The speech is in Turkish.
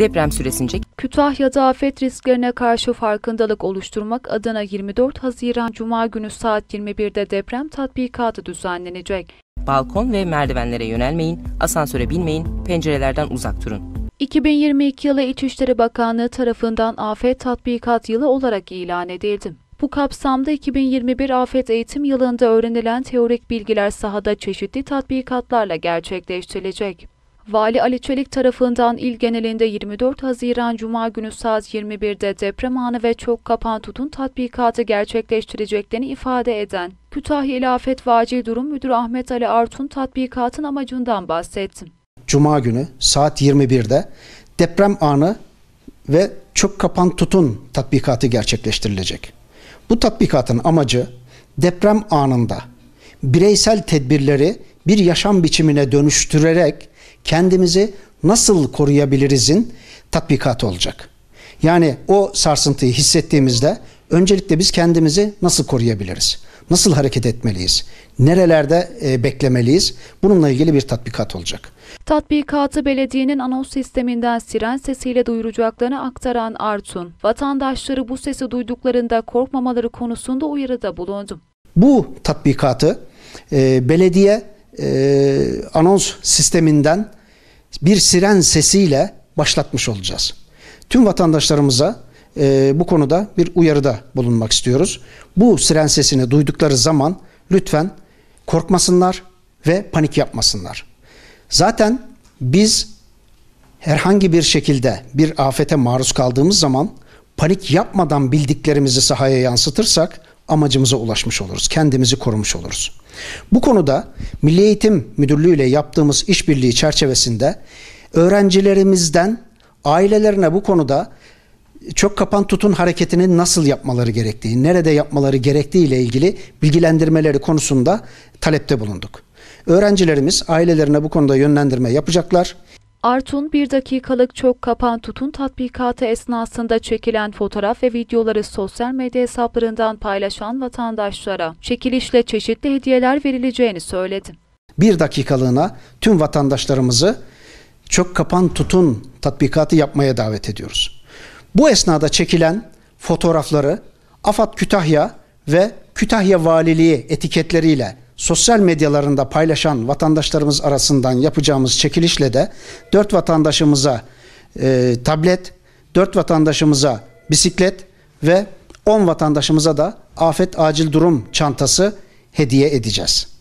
Deprem süresince Kütahya'da afet risklerine karşı farkındalık oluşturmak adına 24 Haziran Cuma günü saat 21'de deprem tatbikatı düzenlenecek. Balkon ve merdivenlere yönelmeyin, asansöre binmeyin, pencerelerden uzak durun. 2022 yılı İçişleri Bakanlığı tarafından afet tatbikat yılı olarak ilan edildi. Bu kapsamda 2021 afet eğitim yılında öğrenilen teorik bilgiler sahada çeşitli tatbikatlarla gerçekleştirilecek. Vali Ali Çelik tarafından il genelinde 24 Haziran Cuma günü saat 21'de deprem anı ve çok kapan tutun tatbikatı gerçekleştireceklerini ifade eden Kütahya İl Afet ve Durum Müdürü Ahmet Ali Artun tatbikatın amacından bahsetti. Cuma günü saat 21'de deprem anı ve çok kapan tutun tatbikatı gerçekleştirilecek. Bu tatbikatın amacı deprem anında bireysel tedbirleri bir yaşam biçimine dönüştürerek kendimizi nasıl koruyabilirizin tatbikatı olacak. Yani o sarsıntıyı hissettiğimizde öncelikle biz kendimizi nasıl koruyabiliriz? Nasıl hareket etmeliyiz? Nerelerde e, beklemeliyiz? Bununla ilgili bir tatbikat olacak. Tatbikatı belediyenin anons sisteminden siren sesiyle duyuracaklarını aktaran Artun, vatandaşları bu sesi duyduklarında korkmamaları konusunda uyarıda bulundu. Bu tatbikatı e, belediye e, anons sisteminden bir siren sesiyle başlatmış olacağız. Tüm vatandaşlarımıza e, bu konuda bir uyarıda bulunmak istiyoruz. Bu siren sesini duydukları zaman lütfen korkmasınlar ve panik yapmasınlar. Zaten biz herhangi bir şekilde bir afete maruz kaldığımız zaman panik yapmadan bildiklerimizi sahaya yansıtırsak amacımıza ulaşmış oluruz. Kendimizi korumuş oluruz. Bu konuda Milli Eğitim Müdürlüğü ile yaptığımız işbirliği çerçevesinde öğrencilerimizden ailelerine bu konuda çok kapan tutun hareketini nasıl yapmaları gerektiği, nerede yapmaları gerektiği ile ilgili bilgilendirmeleri konusunda talepte bulunduk. Öğrencilerimiz ailelerine bu konuda yönlendirme yapacaklar. Artun bir dakikalık çok kapan tutun tatbikatı esnasında çekilen fotoğraf ve videoları sosyal medya hesaplarından paylaşan vatandaşlara çekilişle çeşitli hediyeler verileceğini söyledi. Bir dakikalığına tüm vatandaşlarımızı çok kapan tutun tatbikatı yapmaya davet ediyoruz. Bu esnada çekilen fotoğrafları Afat Kütahya ve Kütahya Valiliği etiketleriyle sosyal medyalarında paylaşan vatandaşlarımız arasından yapacağımız çekilişle de 4 vatandaşımıza e, tablet, 4 vatandaşımıza bisiklet ve 10 vatandaşımıza da afet acil durum çantası hediye edeceğiz.